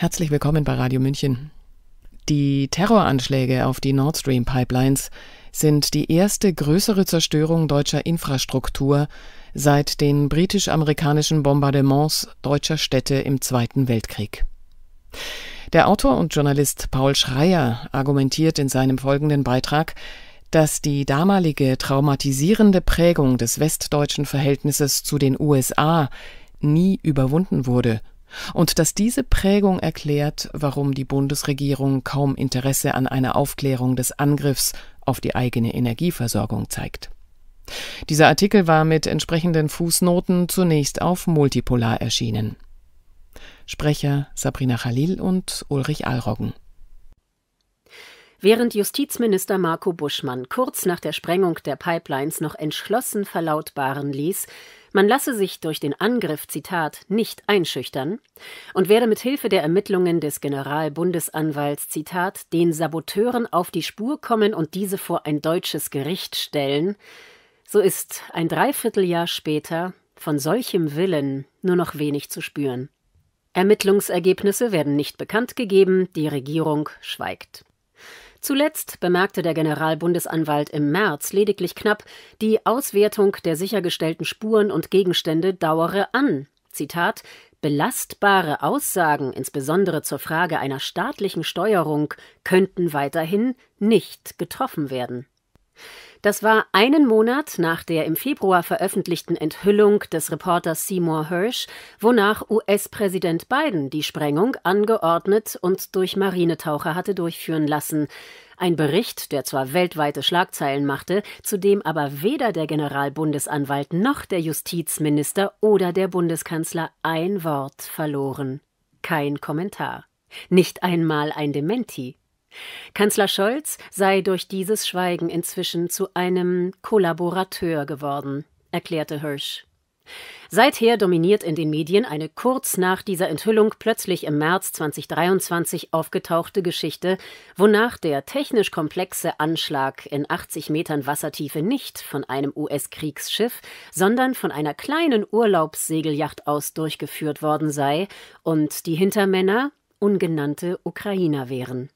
Herzlich willkommen bei Radio München. Die Terroranschläge auf die Nord Stream Pipelines sind die erste größere Zerstörung deutscher Infrastruktur seit den britisch-amerikanischen Bombardements deutscher Städte im Zweiten Weltkrieg. Der Autor und Journalist Paul Schreier argumentiert in seinem folgenden Beitrag, dass die damalige traumatisierende Prägung des westdeutschen Verhältnisses zu den USA nie überwunden wurde und dass diese Prägung erklärt, warum die Bundesregierung kaum Interesse an einer Aufklärung des Angriffs auf die eigene Energieversorgung zeigt. Dieser Artikel war mit entsprechenden Fußnoten zunächst auf Multipolar erschienen. Sprecher Sabrina Khalil und Ulrich Alroggen. Während Justizminister Marco Buschmann kurz nach der Sprengung der Pipelines noch entschlossen verlautbaren ließ, man lasse sich durch den Angriff, Zitat, nicht einschüchtern und werde mit Hilfe der Ermittlungen des Generalbundesanwalts, Zitat, den Saboteuren auf die Spur kommen und diese vor ein deutsches Gericht stellen. So ist ein Dreivierteljahr später von solchem Willen nur noch wenig zu spüren. Ermittlungsergebnisse werden nicht bekannt gegeben, die Regierung schweigt. Zuletzt bemerkte der Generalbundesanwalt im März lediglich knapp, die Auswertung der sichergestellten Spuren und Gegenstände dauere an. Zitat Belastbare Aussagen, insbesondere zur Frage einer staatlichen Steuerung, könnten weiterhin nicht getroffen werden. Das war einen Monat nach der im Februar veröffentlichten Enthüllung des Reporters Seymour Hirsch, wonach US-Präsident Biden die Sprengung angeordnet und durch Marinetaucher hatte durchführen lassen. Ein Bericht, der zwar weltweite Schlagzeilen machte, zu dem aber weder der Generalbundesanwalt noch der Justizminister oder der Bundeskanzler ein Wort verloren. Kein Kommentar. Nicht einmal ein Dementi. Kanzler Scholz sei durch dieses Schweigen inzwischen zu einem Kollaborateur geworden, erklärte Hirsch. Seither dominiert in den Medien eine kurz nach dieser Enthüllung plötzlich im März 2023 aufgetauchte Geschichte, wonach der technisch komplexe Anschlag in 80 Metern Wassertiefe nicht von einem US-Kriegsschiff, sondern von einer kleinen Urlaubssegeljacht aus durchgeführt worden sei und die Hintermänner ungenannte Ukrainer wären.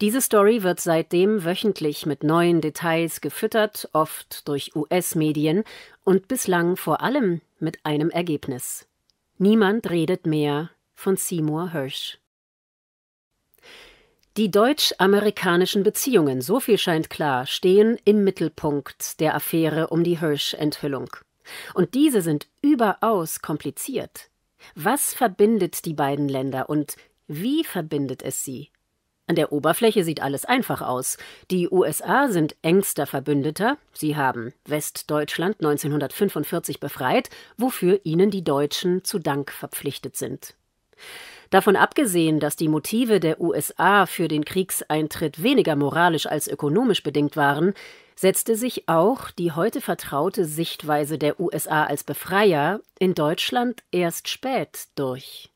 Diese Story wird seitdem wöchentlich mit neuen Details gefüttert, oft durch US-Medien und bislang vor allem mit einem Ergebnis. Niemand redet mehr von Seymour Hirsch. Die deutsch-amerikanischen Beziehungen, so viel scheint klar, stehen im Mittelpunkt der Affäre um die Hirsch-Enthüllung. Und diese sind überaus kompliziert. Was verbindet die beiden Länder und wie verbindet es sie? An der Oberfläche sieht alles einfach aus. Die USA sind engster Verbündeter. Sie haben Westdeutschland 1945 befreit, wofür ihnen die Deutschen zu Dank verpflichtet sind. Davon abgesehen, dass die Motive der USA für den Kriegseintritt weniger moralisch als ökonomisch bedingt waren, setzte sich auch die heute vertraute Sichtweise der USA als Befreier in Deutschland erst spät durch.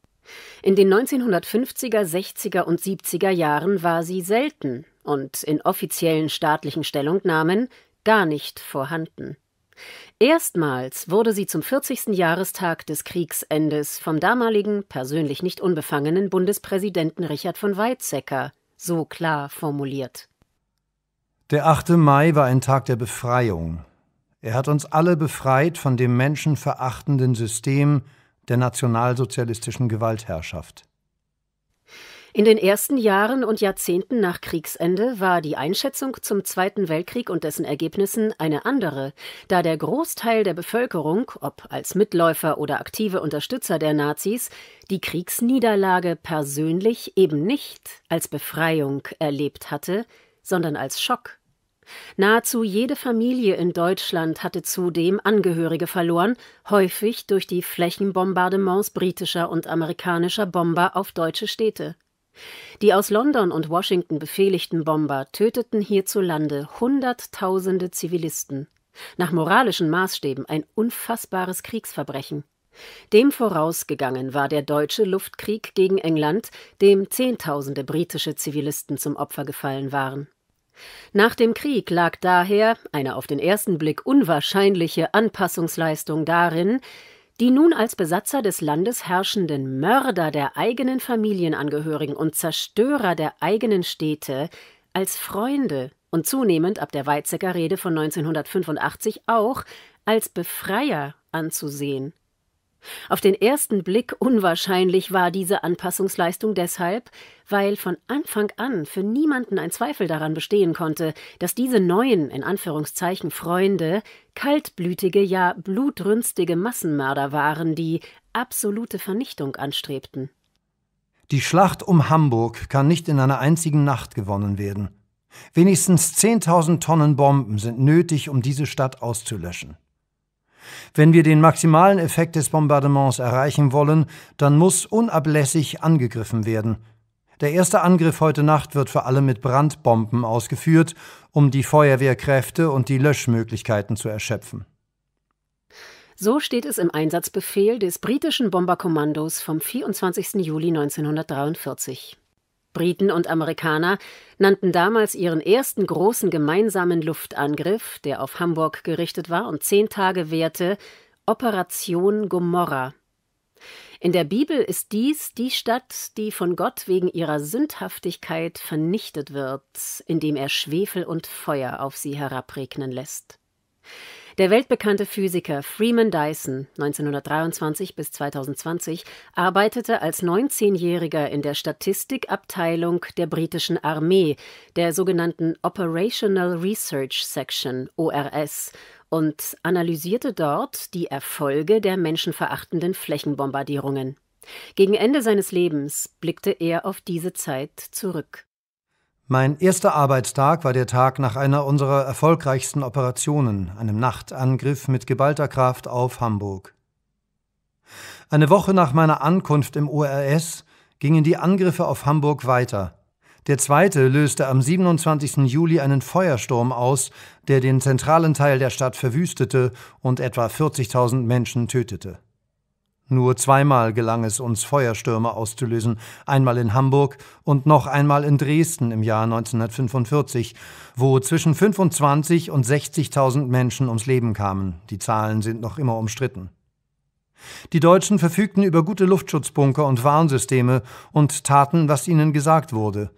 In den 1950er, 60er und 70er Jahren war sie selten und in offiziellen staatlichen Stellungnahmen gar nicht vorhanden. Erstmals wurde sie zum 40. Jahrestag des Kriegsendes vom damaligen, persönlich nicht unbefangenen Bundespräsidenten Richard von Weizsäcker so klar formuliert. Der 8. Mai war ein Tag der Befreiung. Er hat uns alle befreit von dem menschenverachtenden System, der nationalsozialistischen Gewaltherrschaft. In den ersten Jahren und Jahrzehnten nach Kriegsende war die Einschätzung zum Zweiten Weltkrieg und dessen Ergebnissen eine andere, da der Großteil der Bevölkerung, ob als Mitläufer oder aktive Unterstützer der Nazis, die Kriegsniederlage persönlich eben nicht als Befreiung erlebt hatte, sondern als Schock. Nahezu jede Familie in Deutschland hatte zudem Angehörige verloren, häufig durch die Flächenbombardements britischer und amerikanischer Bomber auf deutsche Städte. Die aus London und Washington befehligten Bomber töteten hierzulande Hunderttausende Zivilisten. Nach moralischen Maßstäben ein unfassbares Kriegsverbrechen. Dem vorausgegangen war der deutsche Luftkrieg gegen England, dem Zehntausende britische Zivilisten zum Opfer gefallen waren. Nach dem Krieg lag daher eine auf den ersten Blick unwahrscheinliche Anpassungsleistung darin, die nun als Besatzer des Landes herrschenden Mörder der eigenen Familienangehörigen und Zerstörer der eigenen Städte als Freunde und zunehmend ab der Weizsäcker Rede von 1985 auch als Befreier anzusehen auf den ersten Blick unwahrscheinlich war diese Anpassungsleistung deshalb, weil von Anfang an für niemanden ein Zweifel daran bestehen konnte, dass diese neuen, in Anführungszeichen Freunde, kaltblütige, ja blutrünstige Massenmörder waren, die absolute Vernichtung anstrebten. Die Schlacht um Hamburg kann nicht in einer einzigen Nacht gewonnen werden. Wenigstens 10.000 Tonnen Bomben sind nötig, um diese Stadt auszulöschen. Wenn wir den maximalen Effekt des Bombardements erreichen wollen, dann muss unablässig angegriffen werden. Der erste Angriff heute Nacht wird vor allem mit Brandbomben ausgeführt, um die Feuerwehrkräfte und die Löschmöglichkeiten zu erschöpfen. So steht es im Einsatzbefehl des britischen Bomberkommandos vom 24. Juli 1943. Briten und Amerikaner nannten damals ihren ersten großen gemeinsamen Luftangriff, der auf Hamburg gerichtet war und zehn Tage währte, Operation Gomorra. In der Bibel ist dies die Stadt, die von Gott wegen ihrer Sündhaftigkeit vernichtet wird, indem er Schwefel und Feuer auf sie herabregnen lässt. Der weltbekannte Physiker Freeman Dyson, 1923 bis 2020, arbeitete als 19-Jähriger in der Statistikabteilung der britischen Armee, der sogenannten Operational Research Section, ORS, und analysierte dort die Erfolge der menschenverachtenden Flächenbombardierungen. Gegen Ende seines Lebens blickte er auf diese Zeit zurück mein erster Arbeitstag war der Tag nach einer unserer erfolgreichsten Operationen, einem Nachtangriff mit geballter Kraft auf Hamburg. Eine Woche nach meiner Ankunft im ORS gingen die Angriffe auf Hamburg weiter. Der zweite löste am 27. Juli einen Feuersturm aus, der den zentralen Teil der Stadt verwüstete und etwa 40.000 Menschen tötete. Nur zweimal gelang es uns, Feuerstürme auszulösen, einmal in Hamburg und noch einmal in Dresden im Jahr 1945, wo zwischen 25 und 60.000 Menschen ums Leben kamen. Die Zahlen sind noch immer umstritten. Die Deutschen verfügten über gute Luftschutzbunker und Warnsysteme und taten, was ihnen gesagt wurde.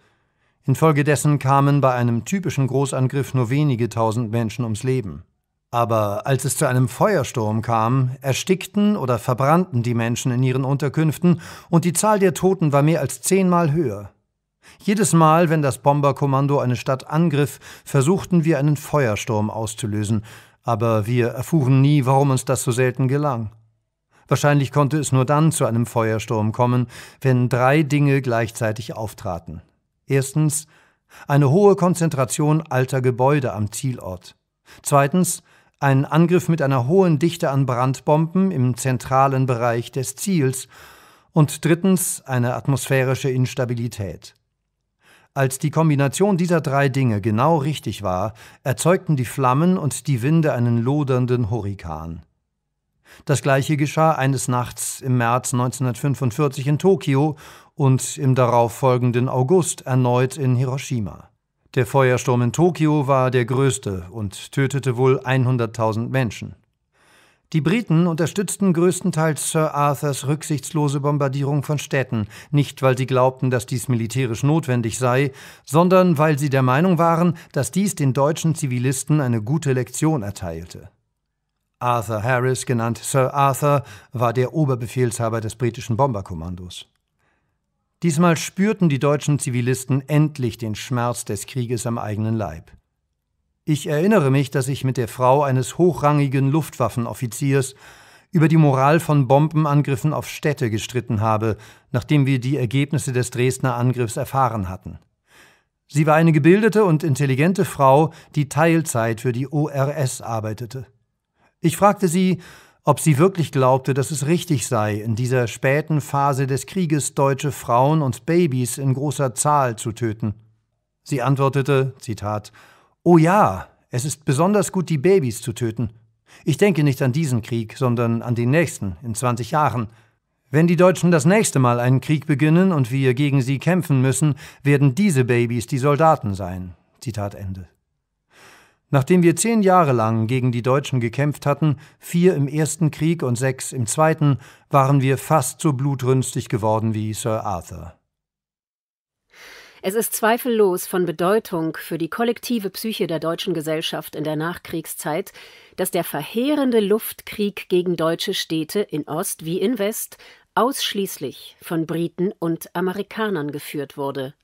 Infolgedessen kamen bei einem typischen Großangriff nur wenige tausend Menschen ums Leben. Aber als es zu einem Feuersturm kam, erstickten oder verbrannten die Menschen in ihren Unterkünften, und die Zahl der Toten war mehr als zehnmal höher. Jedes Mal, wenn das Bomberkommando eine Stadt angriff, versuchten wir einen Feuersturm auszulösen, aber wir erfuhren nie, warum uns das so selten gelang. Wahrscheinlich konnte es nur dann zu einem Feuersturm kommen, wenn drei Dinge gleichzeitig auftraten. Erstens eine hohe Konzentration alter Gebäude am Zielort. Zweitens ein Angriff mit einer hohen Dichte an Brandbomben im zentralen Bereich des Ziels. Und drittens eine atmosphärische Instabilität. Als die Kombination dieser drei Dinge genau richtig war, erzeugten die Flammen und die Winde einen lodernden Hurrikan. Das gleiche geschah eines Nachts im März 1945 in Tokio und im darauffolgenden August erneut in Hiroshima. Der Feuersturm in Tokio war der größte und tötete wohl 100.000 Menschen. Die Briten unterstützten größtenteils Sir Arthurs rücksichtslose Bombardierung von Städten, nicht weil sie glaubten, dass dies militärisch notwendig sei, sondern weil sie der Meinung waren, dass dies den deutschen Zivilisten eine gute Lektion erteilte. Arthur Harris, genannt Sir Arthur, war der Oberbefehlshaber des britischen Bomberkommandos. Diesmal spürten die deutschen Zivilisten endlich den Schmerz des Krieges am eigenen Leib. Ich erinnere mich, dass ich mit der Frau eines hochrangigen Luftwaffenoffiziers über die Moral von Bombenangriffen auf Städte gestritten habe, nachdem wir die Ergebnisse des Dresdner Angriffs erfahren hatten. Sie war eine gebildete und intelligente Frau, die Teilzeit für die ORS arbeitete. Ich fragte sie, ob sie wirklich glaubte, dass es richtig sei, in dieser späten Phase des Krieges deutsche Frauen und Babys in großer Zahl zu töten. Sie antwortete, Zitat, Oh ja, es ist besonders gut, die Babys zu töten. Ich denke nicht an diesen Krieg, sondern an den nächsten, in 20 Jahren. Wenn die Deutschen das nächste Mal einen Krieg beginnen und wir gegen sie kämpfen müssen, werden diese Babys die Soldaten sein. Zitat Ende. Nachdem wir zehn Jahre lang gegen die Deutschen gekämpft hatten, vier im ersten Krieg und sechs im zweiten, waren wir fast so blutrünstig geworden wie Sir Arthur. Es ist zweifellos von Bedeutung für die kollektive Psyche der deutschen Gesellschaft in der Nachkriegszeit, dass der verheerende Luftkrieg gegen deutsche Städte in Ost wie in West ausschließlich von Briten und Amerikanern geführt wurde.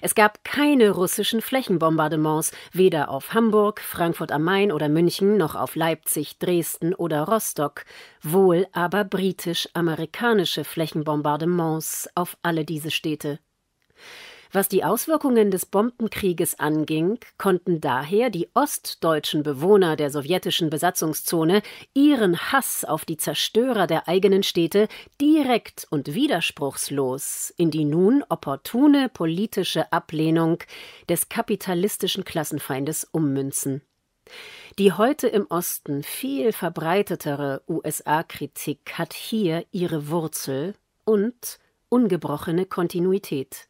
Es gab keine russischen Flächenbombardements, weder auf Hamburg, Frankfurt am Main oder München, noch auf Leipzig, Dresden oder Rostock, wohl aber britisch-amerikanische Flächenbombardements auf alle diese Städte. Was die Auswirkungen des Bombenkrieges anging, konnten daher die ostdeutschen Bewohner der sowjetischen Besatzungszone ihren Hass auf die Zerstörer der eigenen Städte direkt und widerspruchslos in die nun opportune politische Ablehnung des kapitalistischen Klassenfeindes ummünzen. Die heute im Osten viel verbreitetere USA-Kritik hat hier ihre Wurzel und ungebrochene Kontinuität.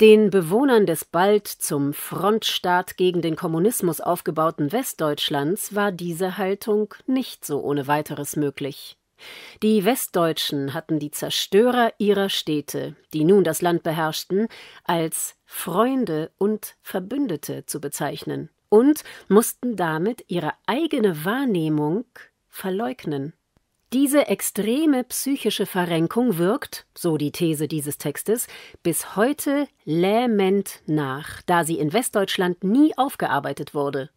Den Bewohnern des bald zum Frontstaat gegen den Kommunismus aufgebauten Westdeutschlands war diese Haltung nicht so ohne weiteres möglich. Die Westdeutschen hatten die Zerstörer ihrer Städte, die nun das Land beherrschten, als Freunde und Verbündete zu bezeichnen und mussten damit ihre eigene Wahrnehmung verleugnen. Diese extreme psychische Verrenkung wirkt, so die These dieses Textes, bis heute lähmend nach, da sie in Westdeutschland nie aufgearbeitet wurde.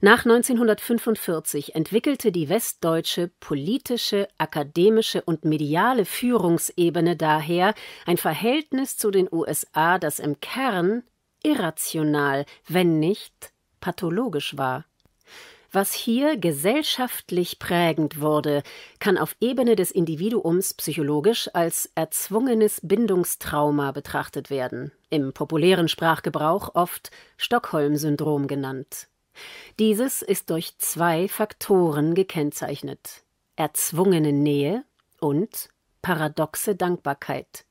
Nach 1945 entwickelte die westdeutsche politische, akademische und mediale Führungsebene daher ein Verhältnis zu den USA, das im Kern irrational, wenn nicht pathologisch war. Was hier gesellschaftlich prägend wurde, kann auf Ebene des Individuums psychologisch als erzwungenes Bindungstrauma betrachtet werden, im populären Sprachgebrauch oft Stockholm-Syndrom genannt. Dieses ist durch zwei Faktoren gekennzeichnet: erzwungene Nähe und paradoxe Dankbarkeit.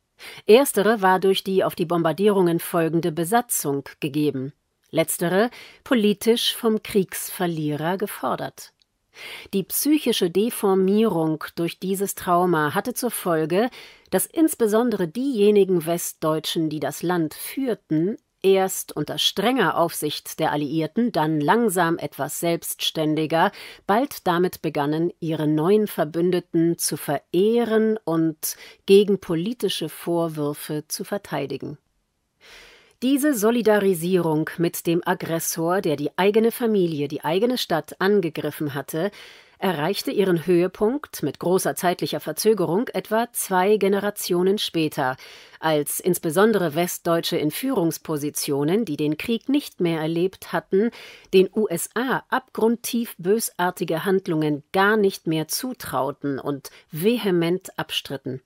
Erstere war durch die auf die Bombardierungen folgende Besatzung gegeben letztere politisch vom Kriegsverlierer gefordert. Die psychische Deformierung durch dieses Trauma hatte zur Folge, dass insbesondere diejenigen Westdeutschen, die das Land führten, erst unter strenger Aufsicht der Alliierten, dann langsam etwas selbstständiger, bald damit begannen, ihre neuen Verbündeten zu verehren und gegen politische Vorwürfe zu verteidigen. Diese Solidarisierung mit dem Aggressor, der die eigene Familie, die eigene Stadt angegriffen hatte, erreichte ihren Höhepunkt mit großer zeitlicher Verzögerung etwa zwei Generationen später, als insbesondere Westdeutsche in Führungspositionen, die den Krieg nicht mehr erlebt hatten, den USA abgrundtief bösartige Handlungen gar nicht mehr zutrauten und vehement abstritten.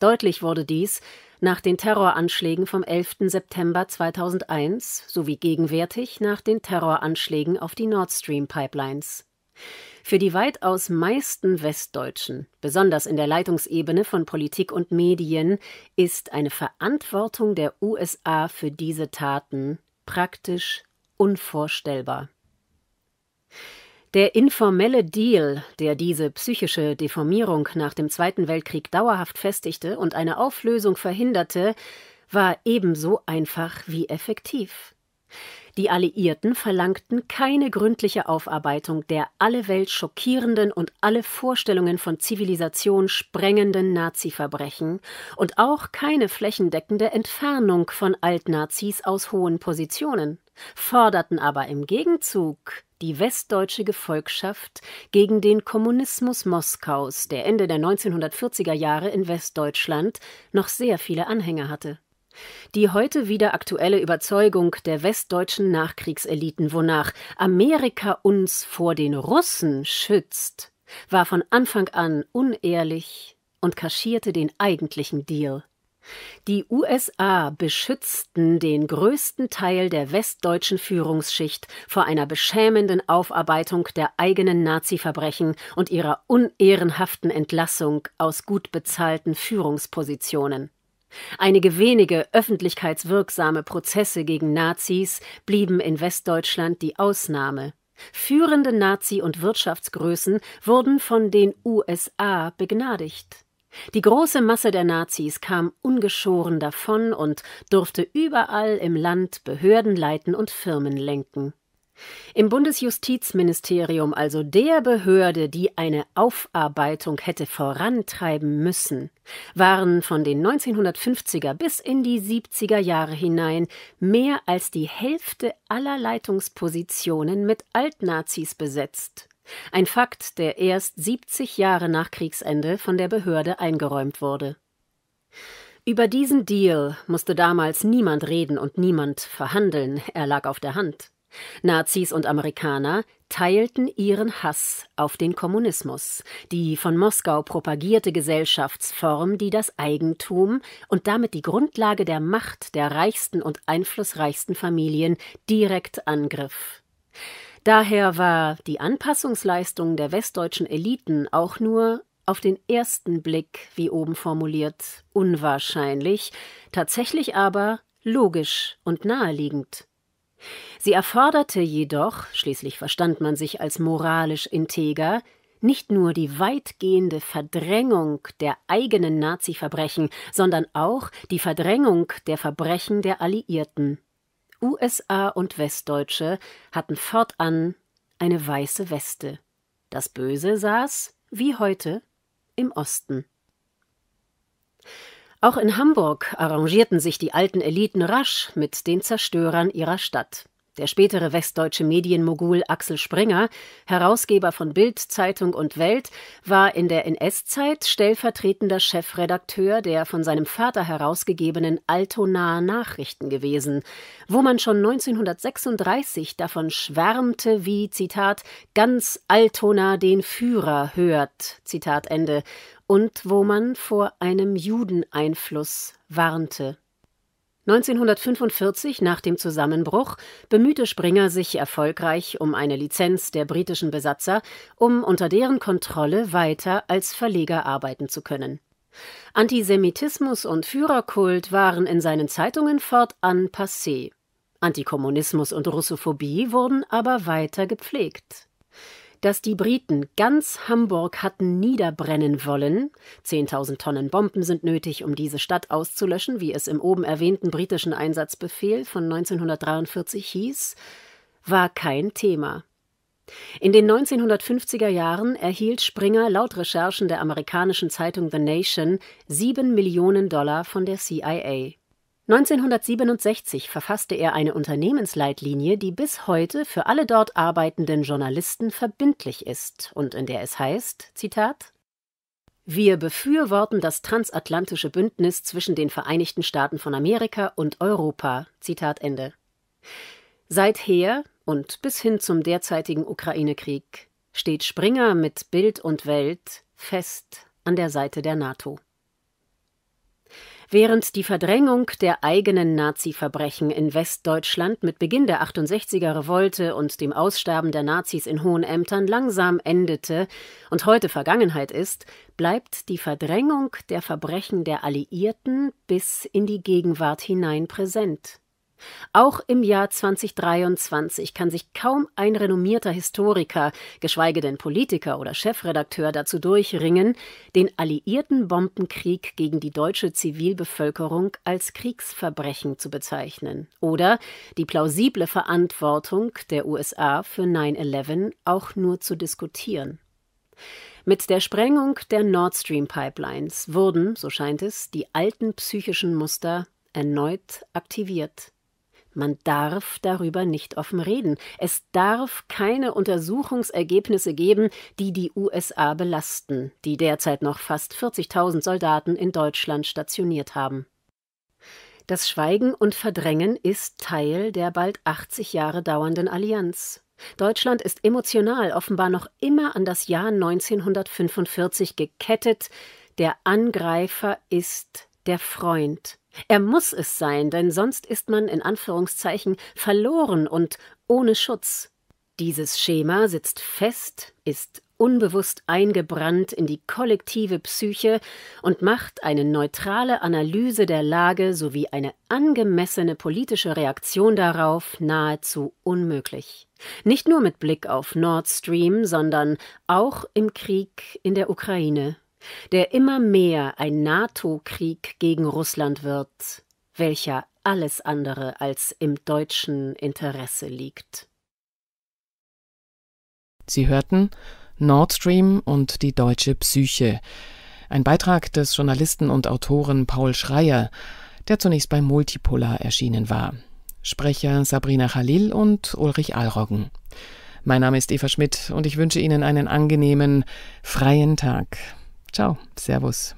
Deutlich wurde dies nach den Terroranschlägen vom 11. September 2001 sowie gegenwärtig nach den Terroranschlägen auf die Nord Stream Pipelines. Für die weitaus meisten Westdeutschen, besonders in der Leitungsebene von Politik und Medien, ist eine Verantwortung der USA für diese Taten praktisch unvorstellbar. Der informelle Deal, der diese psychische Deformierung nach dem Zweiten Weltkrieg dauerhaft festigte und eine Auflösung verhinderte, war ebenso einfach wie effektiv. Die Alliierten verlangten keine gründliche Aufarbeitung der alle Welt schockierenden und alle Vorstellungen von Zivilisation sprengenden Nazi-Verbrechen und auch keine flächendeckende Entfernung von Altnazis aus hohen Positionen, forderten aber im Gegenzug die westdeutsche Gefolgschaft gegen den Kommunismus Moskaus, der Ende der 1940er Jahre in Westdeutschland noch sehr viele Anhänger hatte. Die heute wieder aktuelle Überzeugung der westdeutschen Nachkriegseliten, wonach Amerika uns vor den Russen schützt, war von Anfang an unehrlich und kaschierte den eigentlichen Deal die USA beschützten den größten Teil der westdeutschen Führungsschicht vor einer beschämenden Aufarbeitung der eigenen Nazi-Verbrechen und ihrer unehrenhaften Entlassung aus gut bezahlten Führungspositionen. Einige wenige öffentlichkeitswirksame Prozesse gegen Nazis blieben in Westdeutschland die Ausnahme. Führende Nazi- und Wirtschaftsgrößen wurden von den USA begnadigt. Die große Masse der Nazis kam ungeschoren davon und durfte überall im Land Behörden leiten und Firmen lenken. Im Bundesjustizministerium, also der Behörde, die eine Aufarbeitung hätte vorantreiben müssen, waren von den 1950er bis in die 70er Jahre hinein mehr als die Hälfte aller Leitungspositionen mit Altnazis besetzt. Ein Fakt, der erst 70 Jahre nach Kriegsende von der Behörde eingeräumt wurde. Über diesen Deal musste damals niemand reden und niemand verhandeln, er lag auf der Hand. Nazis und Amerikaner teilten ihren Hass auf den Kommunismus, die von Moskau propagierte Gesellschaftsform, die das Eigentum und damit die Grundlage der Macht der reichsten und einflussreichsten Familien direkt angriff. Daher war die Anpassungsleistung der westdeutschen Eliten auch nur auf den ersten Blick, wie oben formuliert, unwahrscheinlich, tatsächlich aber logisch und naheliegend. Sie erforderte jedoch, schließlich verstand man sich als moralisch integer, nicht nur die weitgehende Verdrängung der eigenen Nazi-Verbrechen, sondern auch die Verdrängung der Verbrechen der Alliierten. USA und Westdeutsche hatten fortan eine weiße Weste. Das Böse saß, wie heute, im Osten. Auch in Hamburg arrangierten sich die alten Eliten rasch mit den Zerstörern ihrer Stadt. Der spätere westdeutsche Medienmogul Axel Springer, Herausgeber von Bild, Zeitung und Welt, war in der NS-Zeit stellvertretender Chefredakteur der von seinem Vater herausgegebenen Altonaer Nachrichten gewesen, wo man schon 1936 davon schwärmte, wie, Zitat, ganz Altona den Führer hört, Zitat Ende, und wo man vor einem Judeneinfluss warnte. 1945, nach dem Zusammenbruch, bemühte Springer sich erfolgreich um eine Lizenz der britischen Besatzer, um unter deren Kontrolle weiter als Verleger arbeiten zu können. Antisemitismus und Führerkult waren in seinen Zeitungen fortan passé. Antikommunismus und Russophobie wurden aber weiter gepflegt dass die Briten ganz Hamburg hatten niederbrennen wollen. 10.000 Tonnen Bomben sind nötig, um diese Stadt auszulöschen, wie es im oben erwähnten britischen Einsatzbefehl von 1943 hieß, war kein Thema. In den 1950er Jahren erhielt Springer laut Recherchen der amerikanischen Zeitung The Nation sieben Millionen Dollar von der CIA. 1967 verfasste er eine Unternehmensleitlinie, die bis heute für alle dort arbeitenden Journalisten verbindlich ist und in der es heißt, Zitat, wir befürworten das transatlantische Bündnis zwischen den Vereinigten Staaten von Amerika und Europa. Zitat Ende. Seither und bis hin zum derzeitigen Ukraine-Krieg steht Springer mit Bild und Welt fest an der Seite der NATO. Während die Verdrängung der eigenen Nazi-Verbrechen in Westdeutschland mit Beginn der 68er Revolte und dem Aussterben der Nazis in hohen Ämtern langsam endete und heute Vergangenheit ist, bleibt die Verdrängung der Verbrechen der Alliierten bis in die Gegenwart hinein präsent. Auch im Jahr 2023 kann sich kaum ein renommierter Historiker, geschweige denn Politiker oder Chefredakteur dazu durchringen, den alliierten Bombenkrieg gegen die deutsche Zivilbevölkerung als Kriegsverbrechen zu bezeichnen oder die plausible Verantwortung der USA für 9-11 auch nur zu diskutieren. Mit der Sprengung der Nord Stream Pipelines wurden, so scheint es, die alten psychischen Muster erneut aktiviert. Man darf darüber nicht offen reden. Es darf keine Untersuchungsergebnisse geben, die die USA belasten, die derzeit noch fast 40.000 Soldaten in Deutschland stationiert haben. Das Schweigen und Verdrängen ist Teil der bald 80 Jahre dauernden Allianz. Deutschland ist emotional offenbar noch immer an das Jahr 1945 gekettet. Der Angreifer ist der Freund. Er muss es sein, denn sonst ist man in Anführungszeichen verloren und ohne Schutz. Dieses Schema sitzt fest, ist unbewusst eingebrannt in die kollektive Psyche und macht eine neutrale Analyse der Lage sowie eine angemessene politische Reaktion darauf nahezu unmöglich. Nicht nur mit Blick auf Nord Stream, sondern auch im Krieg in der Ukraine der immer mehr ein NATO-Krieg gegen Russland wird, welcher alles andere als im deutschen Interesse liegt. Sie hörten Nord Stream und die deutsche Psyche. Ein Beitrag des Journalisten und Autoren Paul Schreier, der zunächst bei Multipolar erschienen war. Sprecher Sabrina Khalil und Ulrich Alroggen. Mein Name ist Eva Schmidt und ich wünsche Ihnen einen angenehmen, freien Tag. Ciao, Servus.